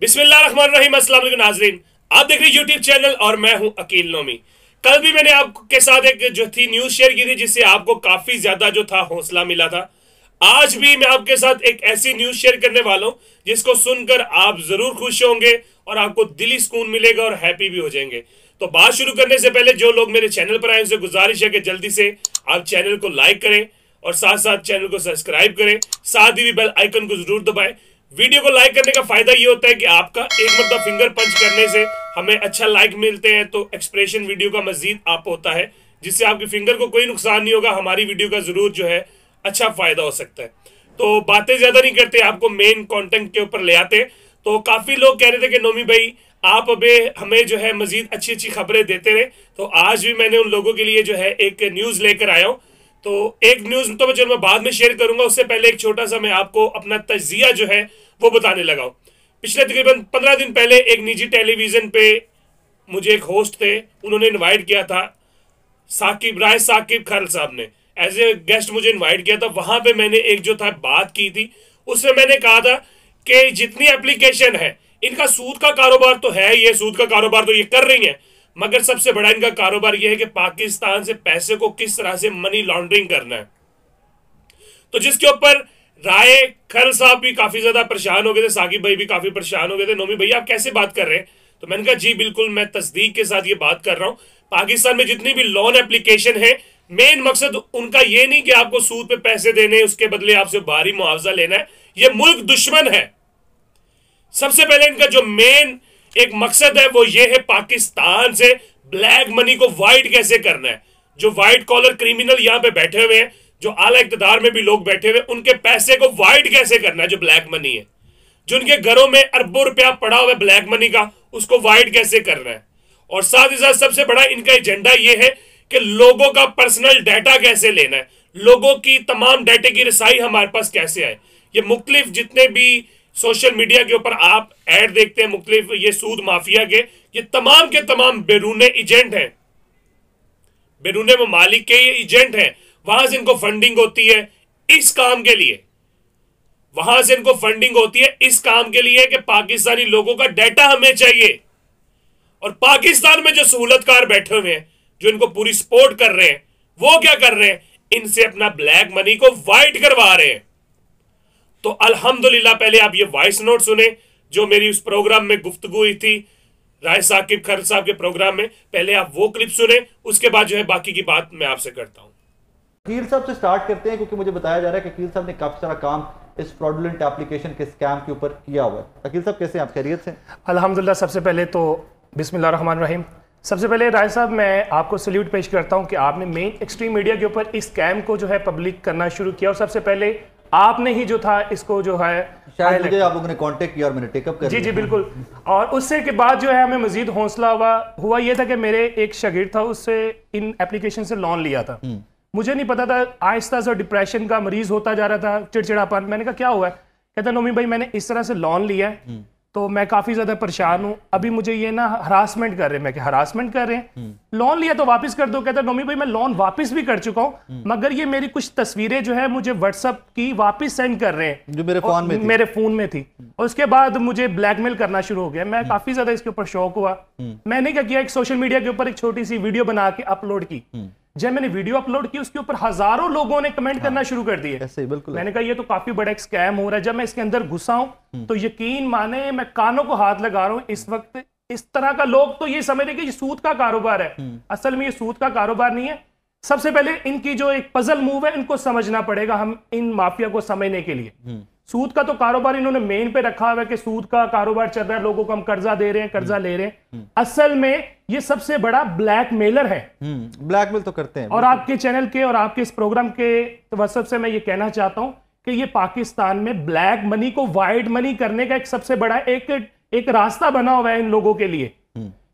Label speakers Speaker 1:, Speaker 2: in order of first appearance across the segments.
Speaker 1: बिस्मिल्लाम नाजरीन आप देख रहे हैं यूट्यूब चैनल और मैं हूं अकील नोमी कल भी मैंने आपके साथ एक जो थी न्यूज शेयर की थी जिससे आपको काफी ज्यादा जो था हौसला मिला था आज भी मैं आपके साथ एक ऐसी न्यूज शेयर करने वाला हूं जिसको सुनकर आप जरूर खुश होंगे और आपको दिली सुकून मिलेगा और हैप्पी भी हो जाएंगे तो बात शुरू करने से पहले जो लोग मेरे चैनल पर आए उनसे गुजारिश है कि जल्दी से आप चैनल को लाइक करें और साथ साथ चैनल को सब्सक्राइब करें साथ ही बेल आइकन को जरूर दबाएं वीडियो को लाइक करने का फायदा ये होता है कि आपका एक मतलब फिंगर पंच करने से हमें अच्छा लाइक मिलते हैं तो एक्सप्रेशन वीडियो का मजीद आप होता है जिससे आपके फिंगर को कोई नुकसान नहीं होगा हमारी वीडियो का जरूर जो है अच्छा फायदा हो सकता है तो बातें ज्यादा नहीं करते आपको मेन कॉन्टेंट के ऊपर ले आते तो काफी लोग कह रहे थे कि नोमी भाई आप अबे हमें जो है मजीद अच्छी अच्छी खबरें देते रहे तो आज भी मैंने उन लोगों के लिए जो है एक न्यूज लेकर आया हूँ तो एक न्यूज तो मैं चलो मैं बाद में शेयर करूंगा उससे पहले एक छोटा सा मैं आपको अपना तजिया जो है वो बताने लगा पिछले तकरीबन पंद्रह दिन पहले एक निजी टेलीविजन पे मुझे एक होस्ट थे उन्होंने इनवाइट किया था साकिब राय साकिब खरल साहब ने एज ए गेस्ट मुझे इनवाइट किया था वहां पे मैंने एक जो था बात की थी उसमें मैंने कहा था कि जितनी एप्लीकेशन है इनका सूद का कारोबार तो है ये सूद का कारोबार तो ये कर रही है मगर सबसे बड़ा इनका कारोबार यह है कि पाकिस्तान से पैसे को किस तरह से मनी लॉन्ड्रिंग करना है तो जिसके ऊपर राय खर साहब भी काफी ज्यादा परेशान हो गए थे साकिब भाई भी काफी परेशान हो गए थे नोमी भाई आप कैसे बात कर रहे हैं तो मैंने कहा जी बिल्कुल मैं तस्दीक के साथ ये बात कर रहा हूं पाकिस्तान में जितनी भी लोन एप्लीकेशन है मेन मकसद उनका ये नहीं कि आपको सूद पे पैसे देने उसके बदले आपसे भारी मुआवजा लेना है ये मुल्क दुश्मन है सबसे पहले इनका जो मेन एक मकसद है वो ये है पाकिस्तान से ब्लैक मनी को वाइट कैसे करना है जो व्हाइट कॉलर क्रिमिनल यहां पे बैठे हुए हैं जो आला इकतदार में भी लोग बैठे हुए उनके पैसे को वाइट कैसे करना है जो ब्लैक मनी है जो उनके घरों में अरबों रुपया पड़ा हुआ है ब्लैक मनी का उसको वाइट कैसे करना है और साथ ही साथ सबसे बड़ा इनका एजेंडा यह है कि लोगों का पर्सनल डाटा कैसे लेना है लोगों की तमाम डाटे की रसाई हमारे पास कैसे आए ये मुख्तलिफ जितने भी सोशल मीडिया के ऊपर आप एड देखते हैं मुख्तलिफ ये सूद माफिया के ये तमाम के तमाम बैरून एजेंट हैं बैरून ममालिक के ये एजेंट हैं वहां से इनको फंडिंग होती है इस काम के लिए वहां से इनको फंडिंग होती है इस काम के लिए कि पाकिस्तानी लोगों का डाटा हमें चाहिए और पाकिस्तान में जो सहूलतकार बैठे हुए हैं जो इनको पूरी सपोर्ट कर रहे हैं वो क्या कर रहे हैं इनसे अपना ब्लैक मनी को वाइट करवा रहे हैं तो अल्हम्दुलिल्लाह पहले आप ये वॉइस नोट सुने जो मेरी उस प्रोग्राम में गुफ्तगु हुई थी राय साकिब खर साहब के प्रोग्राम में पहले आप वो क्लिप सुने उसके बाद जो है बाकी की बात मैं आपसे करता हूँ कीर साहब से स्टार्ट करते हैं क्योंकि मुझे बताया जा रहा है कि कीर साहब ने काफी सारा काम इस फ्रॉडुलेंट एप्लीकेशन के स्कैम के ऊपर किया हुआ है अकील साहब कैसे आप खैरियत से अलहमदिल्ला सबसे पहले तो बिसमिल्ल रहमान रहीम सबसे पहले राय साहब मैं आपको सल्यूट पेश करता हूं कि आपने मेन एक्सट्रीम मीडिया के ऊपर इस स्कैम को जो है पब्लिक करना शुरू किया और सबसे पहले आपने ही जो था इसको जो है शायद आप लोगों ने कांटेक्ट किया और मैंने टेकअप कर जी जी बिल्कुल और उससे के बाद जो है हमें मजीद हौसला हुआ हुआ ये था कि मेरे एक शगीर था उससे इन एप्लीकेशन से लोन लिया था हम्म। मुझे नहीं पता था आहिस्ता से डिप्रेशन का मरीज होता जा रहा था चिड़चिड़ापन मैंने कहा क्या हुआ है कहता नोमी भाई मैंने इस तरह से लोन लिया है हम्म। तो मैं काफ़ी ज़्यादा परेशान हूँ अभी मुझे ये ना हरासमेंट कर रहे हैं मैं हरासमेंट कर रहे हैं लोन हम्म। लिया तो वापस कर दो कहता नोमी भाई मैं लोन वापस भी कर चुका हूँ हम्म। मगर ये मेरी कुछ तस्वीरें जो है मुझे व्हाट्सअप की वापस सेंड कर रहे हैं जो मेरे फोन में थी। मेरे फोन में थी और उसके बाद मुझे ब्लैकमेल करना शुरू हो गया मैं हम्म। काफ़ी ज़्यादा इसके ऊपर शौक हुआ मैंने क्या किया एक सोशल मीडिया के ऊपर एक छोटी सी वीडियो बना के अपलोड की जब मैंने वीडियो अपलोड की उसके ऊपर हजारों लोगों ने कमेंट हाँ, करना शुरू कर दिए ऐसे बिल्कुल मैंने कहा ये तो काफी बड़ा एक स्कैम हो रहा है जब मैं इसके अंदर घुसा हूं हम्म। तो यकीन माने मैं कानों को हाथ लगा रहा हूं इस वक्त इस तरह का लोग तो ये समझ रहे कि ये सूद का कारोबार है हम्म। असल में ये सूद का कारोबार नहीं है सबसे पहले इनकी जो एक पजल मूव है इनको समझना पड़ेगा हम इन माफिया को समझने के लिए हम्म। सूद का तो कारोबार इन्होंने मेन पे रखा हुआ है कि सूद का कारोबार चल रहा है लोगों को हम कर्जा दे रहे हैं कर्जा हम्म। ले रहे हैं हम्म। असल में ये सबसे बड़ा ब्लैकमेलर है ब्लैकमेल हम्म, तो करते हैं और आपके चैनल के और आपके इस प्रोग्राम के तवसब से मैं ये कहना चाहता हूं कि ये पाकिस्तान में ब्लैक मनी को वाइट मनी करने का एक सबसे बड़ा एक एक रास्ता बना हुआ है इन लोगों के लिए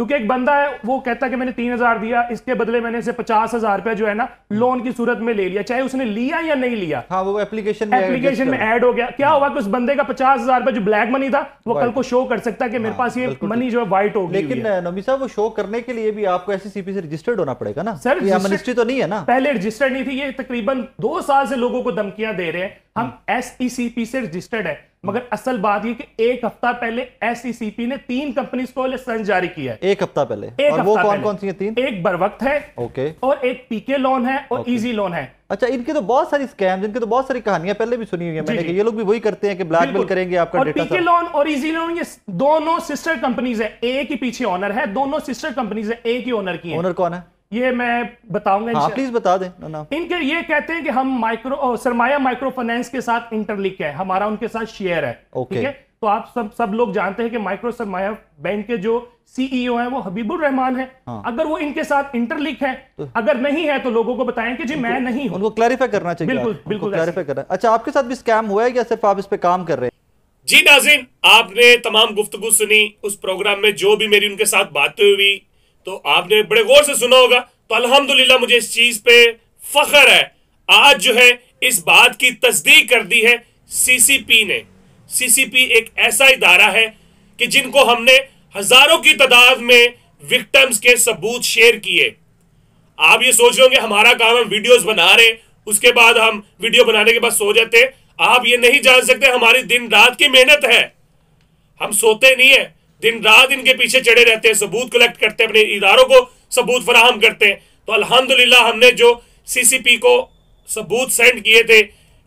Speaker 1: क्योंकि एक बंदा है वो कहता है कि मैंने तीन हजार दिया इसके बदले मैंने इसे पचास हजार रुपया जो है ना लोन की सूरत में ले लिया चाहे उसने लिया या नहीं लिया हाँ, वो एप्लीकेशन एप्लीकेशन में ऐड हो गया क्या हाँ। हुआ कि उस बंदे का पचास हजार रुपया जो ब्लैक मनी था वो कल को शो कर सकता है कि मेरे हाँ, पास ये मनी जो है व्हाइट हो लेकिन नमी साहब वो शो करने के लिए भी आपको एस से रजिस्टर्ड होना पड़ेगा ना सर मिनिस्ट्री तो नहीं है ना पहले रजिस्टर्ड नहीं थी ये तकरीबन दो साल से लोगों को धमकियां दे रहे हैं हम एस हम्म। e से रजिस्टर्ड है मगर असल बात ये कि एक हफ्ता पहले एसईसीपी e ने तीन कंपनीज को लाइसेंस जारी किया है एक हफ्ता पहले एक और वो कौन कौन सी है तीन एक बरवक्त है ओके और एक पीके लोन है और इजी लोन है अच्छा इनके तो बहुत सारी स्कैम इनके तो बहुत सारी कहानियां पहले भी सुनी हुई है मैंने कि ये लोग भी वही करते हैं कि ब्लैकमेल करेंगे आपका और पीके लोन और इजी लोन ये दोनों सिस्टर कंपनीज है एक ही पीछे ऑनर है दोनों सिस्टर कंपनीज है एक ही ओनर की ओनर कौन है ये मैं बताऊंगा हाँ, प्लीज बता दें ना, ना। इनके ये कहते हैं कि हम माइक्रो सरमाया माइक्रो फाइनेंस के साथ इंटरलिंक है हमारा उनके साथ शेयर है ठीक है तो आप सब सब लोग जानते हैं कि माइक्रो सरमाया बैंक के जो सीईओ e हैं वो हबीबुर रहमान है हाँ। अगर वो इनके साथ इंटरलिंक है तो, अगर नहीं है तो लोगों को बताएं कि जी मैं नहीं हूं उनको क्लैरिफाई करना चाहिए बिल्कुल बिल्कुल क्लैरिफाई करना अच्छा आपके साथ भी स्कैम हुआ है या सिर्फ आप इस पे काम कर रहे हैं जी नाजिन आपने तमाम गुफ्तगु सुनी उस प्रोग्राम में जो भी मेरी उनके साथ बातें हुई तो आपने बड़े गौर से सुना होगा तो अल्हम्दुलिल्लाह मुझे इस चीज पे फखर है आज जो है इस बात की तस्दीक कर दी है सीसीपी ने सीसीपी एक ऐसा इदारा है कि जिनको हमने हजारों की तादाद में विक्टम्स के सबूत शेयर किए आप ये सोच रहे होंगे हमारा काम हम वीडियोस बना रहे उसके बाद हम वीडियो बनाने के बाद सो जाते आप ये नहीं जान सकते हमारी दिन रात की मेहनत है हम सोते नहीं है दिन रात इनके पीछे चढ़े रहते हैं सबूत कलेक्ट करते हैं अपने इदारों को सबूत फराहम करते हैं तो अल्हम्दुलिल्लाह हमने जो सीसीपी को सबूत सेंड किए थे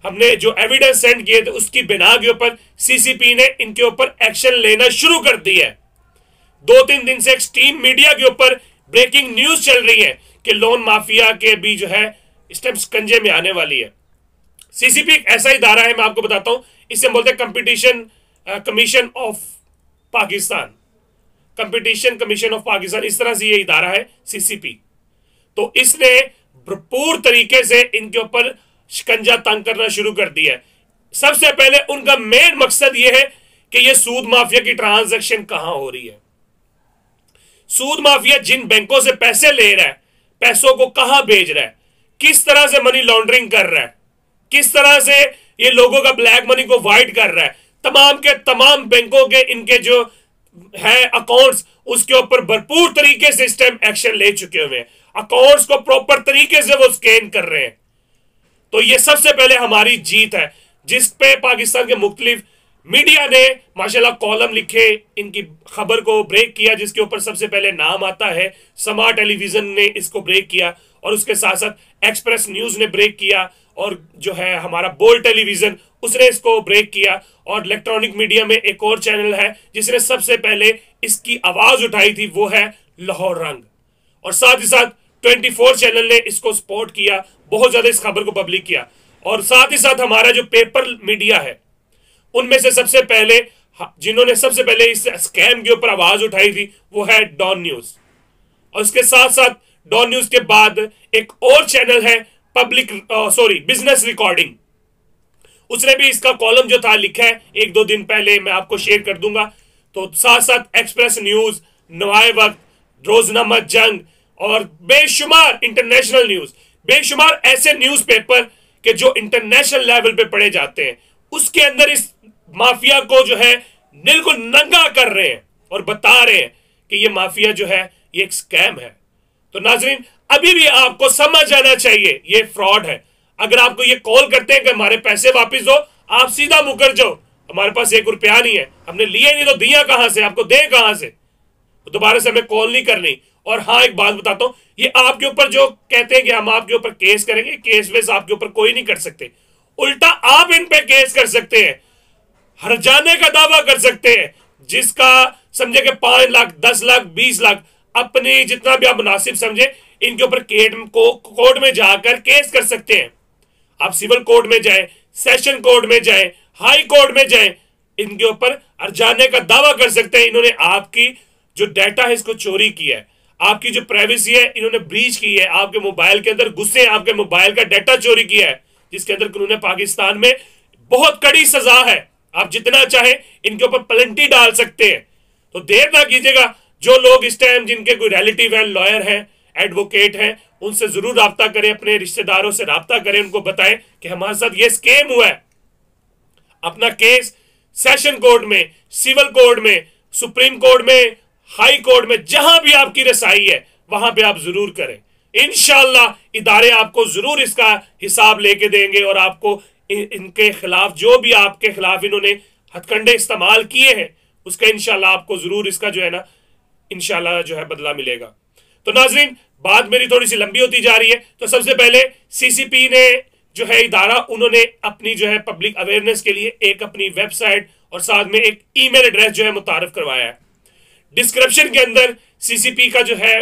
Speaker 1: हमने जो एविडेंस सेंड किए थे उसकी बिना के ऊपर सीसीपी ने इनके ऊपर एक्शन लेना शुरू कर दी है दो तीन दिन से एक्सट्रीम मीडिया के ऊपर ब्रेकिंग न्यूज चल रही है कि लोन माफिया के भी जो है इस टाइम में आने वाली है सीसीपी एक ऐसा इदारा है मैं आपको बताता हूं इसे बोलते हैं competition commission of Pakistan competition commission of Pakistan इस तरह से ये इदारा है सीसीपी तो इसने भरपूर तरीके से इनके ऊपर शिकंजा तंग करना शुरू कर दिया है सबसे पहले उनका मेन मकसद यह है कि यह सूद माफिया की ट्रांजैक्शन कहां हो रही है सूद माफिया जिन बैंकों से पैसे ले रहा है पैसों को कहां भेज रहा है किस तरह से मनी लॉन्ड्रिंग कर रहा है किस तरह से ये लोगों का ब्लैक मनी को वाइट कर रहा है तमाम के तमाम बैंकों के इनके जो है अकाउंट्स उसके ऊपर भरपूर तरीके से इस टाइम एक्शन ले चुके हुए हैं अकाउंट्स को प्रॉपर तरीके से वो स्कैन कर रहे हैं तो ये सबसे पहले हमारी जीत है जिस पे पाकिस्तान के मुख्तलिफ मीडिया ने माशाल्लाह कॉलम लिखे इनकी खबर को ब्रेक किया जिसके ऊपर सबसे पहले नाम आता है समार्ट टेलीविजन ने इसको ब्रेक किया और उसके साथ साथ एक्सप्रेस न्यूज ने ब्रेक किया और जो है हमारा बोल टेलीविजन उसने इसको ब्रेक किया और इलेक्ट्रॉनिक मीडिया में एक और चैनल है जिसने सबसे पहले इसकी आवाज उठाई थी वो है लाहौर रंग और साथ ही साथ 24 चैनल ने इसको सपोर्ट किया बहुत ज्यादा इस खबर को पब्लिक किया और साथ ही साथ हमारा जो पेपर मीडिया है उनमें से सबसे पहले हाँ, जिन्होंने सबसे पहले इस स्कैम के ऊपर आवाज उठाई थी वो है डॉन न्यूज और इसके साथ साथ डॉन न्यूज के बाद एक और चैनल है पब्लिक सॉरी बिजनेस रिकॉर्डिंग उसने भी इसका कॉलम जो था लिखा है एक दो दिन पहले मैं आपको शेयर कर दूंगा तो साथ साथ एक्सप्रेस न्यूज नवाए वक्त रोजनामा जंग और बेशुमार इंटरनेशनल न्यूज बेशुमार ऐसे न्यूज़पेपर के जो इंटरनेशनल लेवल पे पढ़े जाते हैं उसके अंदर इस माफिया को जो है बिल्कुल नंगा कर रहे हैं और बता रहे हैं कि ये माफिया जो है ये एक स्कैम है तो नाजरीन अभी भी आपको समझ आना चाहिए ये फ्रॉड है अगर आपको ये कॉल करते हैं कि हमारे पैसे वापस दो आप सीधा मुकर जाओ हमारे पास एक रुपया नहीं है हमने लिए नहीं तो दिया कहां से आपको दे कहां से तो दोबारा से हमें कॉल नहीं करनी और हाँ एक बात बताता हूं ये आपके ऊपर जो कहते हैं कि हम आपके ऊपर केस करेंगे केस वेस आपके ऊपर कोई नहीं कर सकते उल्टा आप इन पे केस कर सकते हैं हर जाने का दावा कर सकते हैं जिसका समझे कि पांच लाख दस लाख बीस लाख अपनी जितना भी आप मुनासिब समझे इनके ऊपर कोर्ट में जाकर केस कर सकते हैं आप सिविल कोर्ट में जाए सेशन कोर्ट में जाए हाई कोर्ट में जाए इनके ऊपर अर्जाने का दावा कर सकते हैं इन्होंने आपकी जो डेटा है इसको चोरी किया है आपकी जो प्राइवेसी है इन्होंने ब्रीच की है आपके मोबाइल के अंदर गुस्से आपके मोबाइल का डाटा चोरी किया है जिसके अंदर उन्होंने पाकिस्तान में बहुत कड़ी सजा है आप जितना चाहे इनके ऊपर पलंटी डाल सकते हैं तो देर ना कीजिएगा जो लोग इस टाइम जिनके कोई रिलेटिव है लॉयर हैं एडवोकेट हैं उनसे जरूर रबता करें अपने रिश्तेदारों से रबता करें उनको बताएं कि हमारे साथ ये स्केम हुआ है अपना केस सेशन कोर्ट में सिविल कोर्ट में सुप्रीम कोर्ट में हाई कोर्ट में जहां भी आपकी रसाई है वहां पर आप जरूर करें इनशाला इदारे आपको जरूर इसका हिसाब लेके देंगे और आपको इनके खिलाफ जो भी आपके खिलाफ इन्होंने हथकंडे इस्तेमाल किए हैं उसका इनशाला आपको जरूर इसका जो है ना इनशाला जो है बदला मिलेगा तो नाजरीन बात मेरी थोड़ी सी लंबी होती जा रही है तो सबसे पहले सीसीपी ने जो है इदारा उन्होंने अपनी जो है पब्लिक अवेयरनेस के लिए एक अपनी वेबसाइट और साथ में एक ईमेल एड्रेस जो है मुतारफ करवाया है डिस्क्रिप्शन के अंदर सीसीपी का जो है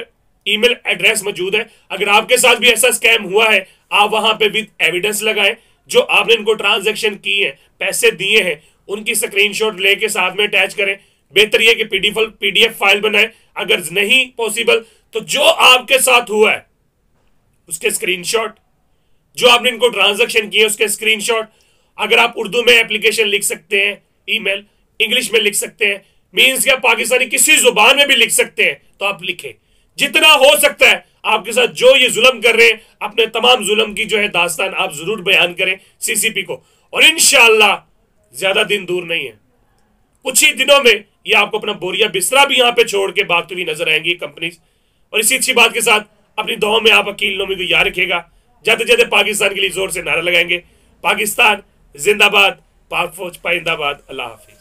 Speaker 1: ईमेल एड्रेस मौजूद है अगर आपके साथ भी ऐसा स्कैम हुआ है आप वहां पे भी एविडेंस लगाएं जो आपने इनको ट्रांजैक्शन की है पैसे दिए हैं उनकी स्क्रीनशॉट लेके साथ में अटैच करें बेहतर यह कि पीडीएफ पीडीएफ फाइल बनाएं अगर नहीं पॉसिबल तो जो आपके साथ हुआ है उसके स्क्रीनशॉट जो आपने इनको ट्रांजेक्शन किए उसके स्क्रीनशॉट अगर आप उर्दू में एप्लीकेशन लिख सकते हैं ईमेल इंग्लिश में लिख सकते हैं मीन्स क्या पाकिस्तानी किसी जुबान में भी लिख सकते हैं तो आप लिखें जितना हो सकता है आपके साथ जो ये जुल्म कर रहे हैं अपने तमाम जुल्म की जो है दास्तान आप जरूर बयान करें सीसीपी को और इनशाला ज्यादा दिन दूर नहीं है कुछ ही दिनों में ये आपको अपना बोरिया बिस्तरा भी यहां पे छोड़ के बागते हुई नजर आएंगी कंपनीज और इसी अच्छी बात के साथ अपनी दुआओं में आप अकील नोमी को याद रखेगा जाते जाते पाकिस्तान के लिए जोर से नारा लगाएंगे पाकिस्तान जिंदाबाद पाक फौज पाइंदाबाद अल्लाह हाफिज